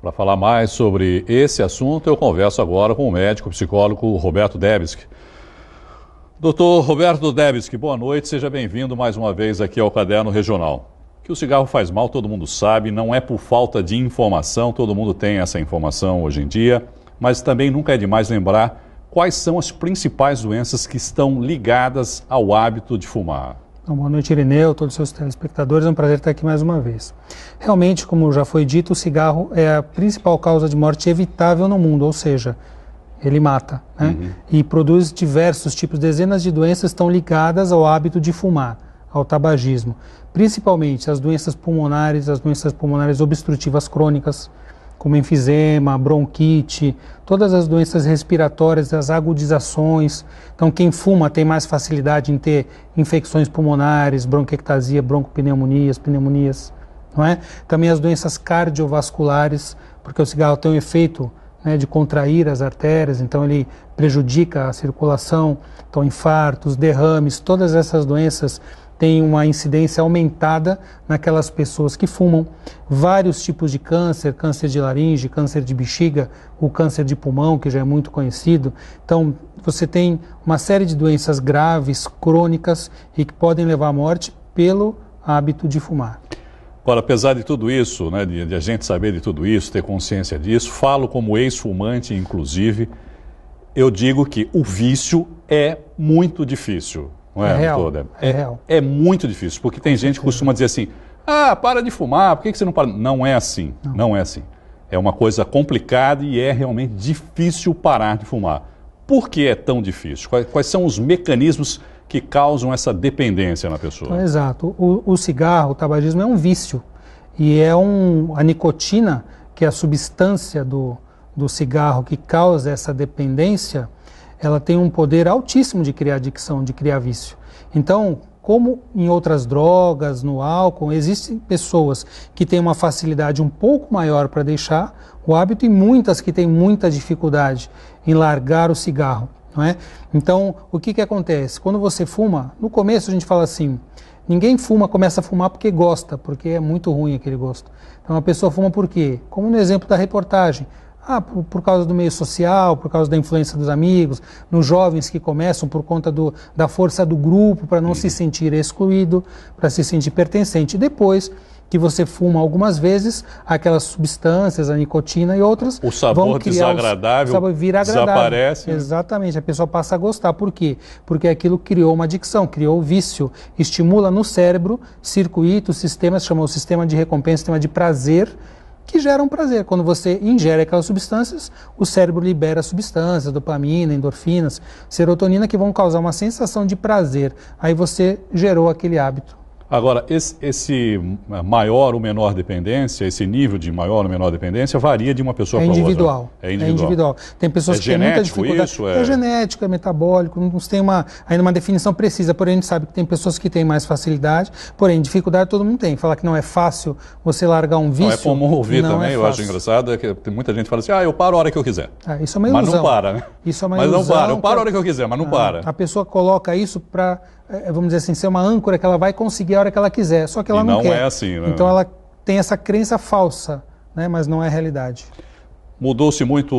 Para falar mais sobre esse assunto, eu converso agora com o médico psicólogo Roberto Debski. Doutor Roberto Debski, boa noite, seja bem-vindo mais uma vez aqui ao Caderno Regional. Que o cigarro faz mal, todo mundo sabe, não é por falta de informação, todo mundo tem essa informação hoje em dia, mas também nunca é demais lembrar quais são as principais doenças que estão ligadas ao hábito de fumar. Então, boa noite, Irineu, todos os seus telespectadores. É um prazer estar aqui mais uma vez. Realmente, como já foi dito, o cigarro é a principal causa de morte evitável no mundo, ou seja, ele mata. Né? Uhum. E produz diversos tipos, dezenas de doenças estão ligadas ao hábito de fumar, ao tabagismo. Principalmente as doenças pulmonares, as doenças pulmonares obstrutivas crônicas, como enfisema, bronquite, todas as doenças respiratórias, as agudizações. Então, quem fuma tem mais facilidade em ter infecções pulmonares, bronquiectasia, broncopneumonias, pneumonias, não é? Também as doenças cardiovasculares, porque o cigarro tem um efeito né, de contrair as artérias, então ele prejudica a circulação, então infartos, derrames, todas essas doenças tem uma incidência aumentada naquelas pessoas que fumam. Vários tipos de câncer, câncer de laringe, câncer de bexiga, o câncer de pulmão, que já é muito conhecido. Então, você tem uma série de doenças graves, crônicas e que podem levar à morte pelo hábito de fumar. Agora, apesar de tudo isso, né, de, de a gente saber de tudo isso, ter consciência disso, falo como ex-fumante, inclusive, eu digo que o vício é muito difícil. Não é, é real, É, é, real. é muito difícil, porque tem gente que costuma dizer assim: ah, para de fumar, por que, que você não para? Não é assim, não. não é assim. É uma coisa complicada e é realmente difícil parar de fumar. Por que é tão difícil? Quais, quais são os mecanismos que causam essa dependência na pessoa? Então, exato. O, o cigarro, o tabagismo é um vício. E é um, a nicotina, que é a substância do, do cigarro que causa essa dependência, ela tem um poder altíssimo de criar adicção, de criar vício. Então, como em outras drogas, no álcool, existem pessoas que têm uma facilidade um pouco maior para deixar o hábito e muitas que têm muita dificuldade em largar o cigarro, não é? Então, o que, que acontece? Quando você fuma, no começo a gente fala assim, ninguém fuma, começa a fumar porque gosta, porque é muito ruim aquele gosto. Então, a pessoa fuma por quê? Como no exemplo da reportagem, ah, por, por, causa do meio social, por causa da influência dos amigos, nos jovens que começam por conta do, da força do grupo, para não Sim. se sentir excluído, para se sentir pertencente. Depois que você fuma algumas vezes, aquelas substâncias, a nicotina e outras, o sabor vão criar desagradável, o sabor vira agradável. desaparece. Né? Exatamente, a pessoa passa a gostar. Por quê? Porque aquilo criou uma adicção, criou o vício, estimula no cérebro circuitos, sistemas, chamou o sistema de recompensa, sistema de prazer, que geram prazer. Quando você ingere aquelas substâncias, o cérebro libera substâncias, dopamina, endorfinas, serotonina, que vão causar uma sensação de prazer. Aí você gerou aquele hábito. Agora, esse, esse, eh, maior ou menor dependência, esse nível de maior ou menor dependência varia de uma pessoa é para outra. Individual. É, é individual. É individual. Tem pessoas é que têm muita dificuldade. Isso, é... é genético, é metabólico, não tem uma, ainda uma definição precisa, porém a gente sabe que tem pessoas que têm mais facilidade, porém dificuldade todo mundo tem. Falar que não é fácil você largar um vício. Não é comum ouvir é também, é eu acho engraçado, é que muita gente fala assim, ah, eu paro a hora que eu quiser. Ah, isso é uma ilusão. Mas não para, né? Isso é uma ilusão. Mas não para, eu paro a hora que eu quiser, mas não ah, para. A pessoa coloca isso para, eh, vamos dizer assim, ser uma âncora que ela vai conseguir a hora é que ela quiser, só que ela e não, não quer. é assim, né? Então ela tem essa crença falsa, né? mas não é realidade. Mudou-se muito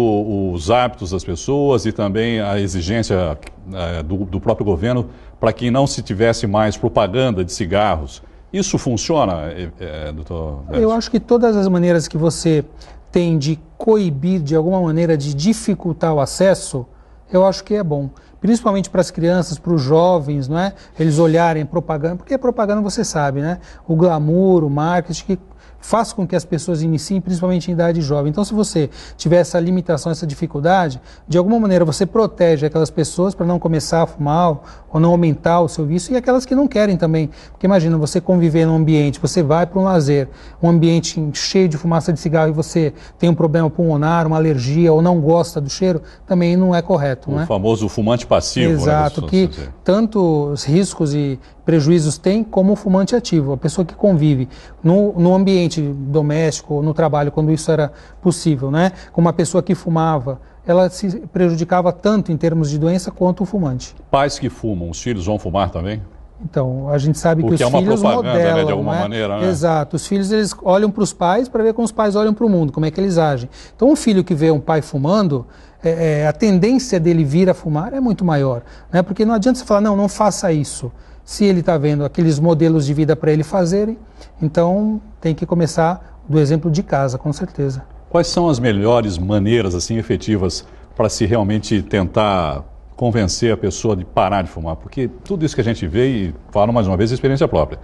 os hábitos das pessoas e também a exigência é, do, do, próprio governo para que não se tivesse mais propaganda de cigarros. Isso funciona, é, é doutor? Eu acho que todas as maneiras que você tem de coibir, de alguma maneira, de dificultar o acesso, eu acho que é bom principalmente para as crianças, para os jovens, não é? Eles olharem propaganda, porque propaganda você sabe, né? O glamour, o marketing que Faça com que as pessoas iniciem, principalmente em idade jovem. Então, se você tiver essa limitação, essa dificuldade, de alguma maneira você protege aquelas pessoas para não começar a fumar ou não aumentar o seu vício e aquelas que não querem também. Porque imagina, você conviver num ambiente, você vai para um lazer, um ambiente cheio de fumaça de cigarro e você tem um problema pulmonar, uma alergia ou não gosta do cheiro, também não é correto. O né? famoso fumante passivo. Né, Exato, né, que tantos riscos e, prejuízos tem como fumante ativo, a pessoa que convive no, no ambiente doméstico ou no trabalho, quando isso era possível, né? Com uma pessoa que fumava, ela se prejudicava tanto em termos de doença quanto o fumante. Pais que fumam, os filhos vão fumar também? Então, a gente sabe Porque que os é filhos modelam, né, de alguma é? maneira, né? Exato. Os filhos eles olham para os pais para ver como os pais olham para o mundo, como é que eles agem. Então, um filho que vê um pai fumando, é, é, a tendência dele vir a fumar é muito maior, né? Porque não adianta você falar não, não faça isso. Se ele está vendo aqueles modelos de vida para ele fazerem, então tem que começar do exemplo de casa, com certeza. Quais são as melhores maneiras assim efetivas para se realmente tentar convencer a pessoa de parar de fumar? Porque tudo isso que a gente vê e falo mais uma vez, é experiência própria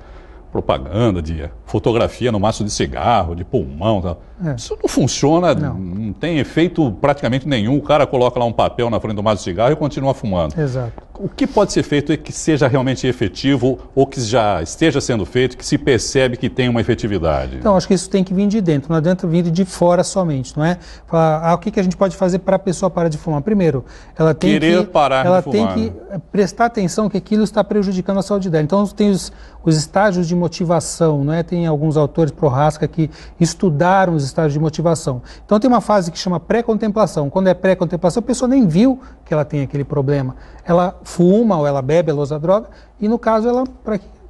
propaganda, de fotografia no maço de cigarro, de pulmão. Tal. É. Isso não funciona, não. não. tem efeito praticamente nenhum. O cara coloca lá um papel na frente do maço de cigarro e continua fumando. Exato o que pode ser feito e é que seja realmente efetivo ou que já esteja sendo feito, que se percebe que tem uma efetividade? Então, acho que isso tem que vir de dentro, não adianta vir de fora somente, não é? Falar, ah, o que, que a gente pode fazer para a pessoa parar de fumar? Primeiro, ela tem Querer que, parar ela de tem que prestar atenção que aquilo está prejudicando a saúde dela. Então, tem os, os estágios de motivação, não é? Tem alguns autores pro Rasca que estudaram os estágios de motivação. Então, tem uma fase que chama pré-contemplação. Quando é pré-contemplação, a pessoa nem viu que ela tem aquele problema. Ela fuma ou ela bebe, ela usa droga, e no caso, ela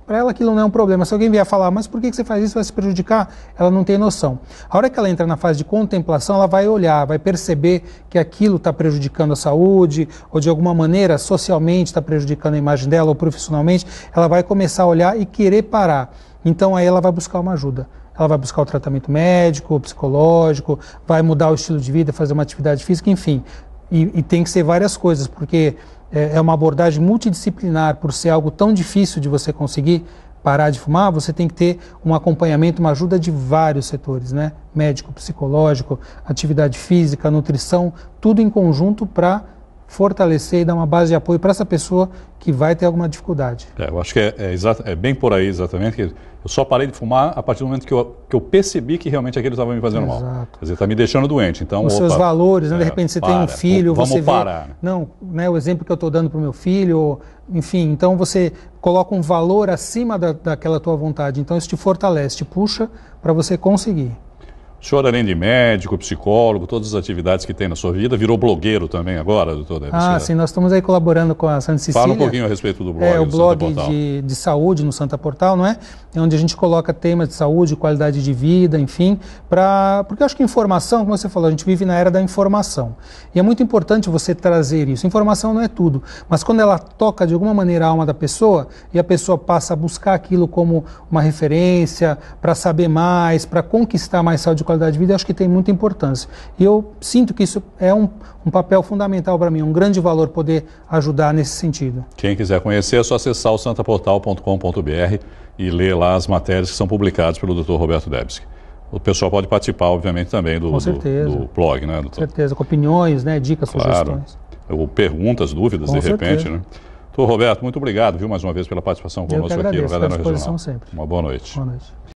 para ela aquilo não é um problema. Se alguém vier falar, mas por que você faz isso, vai se prejudicar, ela não tem noção. A hora que ela entra na fase de contemplação, ela vai olhar, vai perceber que aquilo está prejudicando a saúde, ou de alguma maneira socialmente está prejudicando a imagem dela, ou profissionalmente, ela vai começar a olhar e querer parar. Então aí ela vai buscar uma ajuda ela vai buscar o tratamento médico, psicológico, vai mudar o estilo de vida, fazer uma atividade física, enfim, e, e tem que ser várias coisas, porque é, é uma abordagem multidisciplinar, por ser algo tão difícil de você conseguir parar de fumar, você tem que ter um acompanhamento, uma ajuda de vários setores, né? Médico, psicológico, atividade física, nutrição, tudo em conjunto para fortalecer e dar uma base de apoio para essa pessoa que vai ter alguma dificuldade. É, eu acho que é, é, é, bem por aí exatamente. eu só parei de fumar a partir do momento que eu, que eu percebi que realmente aquilo estava me fazendo Exato. mal. Quer dizer, está me deixando doente. Então, Os opa, seus valores, né? de é, repente você tem um filho, vamos você parar. Vê, não, né, o exemplo que eu estou dando para o meu filho, ou, enfim, então você coloca um valor acima da, daquela tua vontade. Então isso te fortalece, te puxa para você conseguir. O senhor, além de médico, psicólogo, todas as atividades que tem na sua vida, virou blogueiro também agora, doutor Deves? Ah, sim, nós estamos aí colaborando com a Santa Cecília. Fala um pouquinho a respeito do blog. É, o blog de, de, saúde no Santa Portal, não é? É onde a gente coloca temas de saúde, qualidade de vida, enfim, para porque eu acho que informação, como você falou, a gente vive na era da informação. E é muito importante você trazer isso. Informação não é tudo, mas quando ela toca de alguma maneira a alma da pessoa e a pessoa passa a buscar aquilo como uma referência, para saber mais, para conquistar mais saúde e qualidade qualidade de vida, acho que tem muita importância. E eu sinto que isso é um, um papel fundamental para mim, um grande valor poder ajudar nesse sentido. Quem quiser conhecer, é só acessar o santaportal.com.br e ler lá as matérias que são publicadas pelo Dr. Roberto Debski. O pessoal pode participar, obviamente, também do, do, do blog, né, doutor? Com certeza, com opiniões, né, dicas, claro. sugestões. Ou perguntas, dúvidas, com de certeza. repente, né? Doutor Roberto, muito obrigado, viu, mais uma vez pela participação conosco agradeço, aqui no Radar Regional. Sempre. Uma boa noite. Boa noite.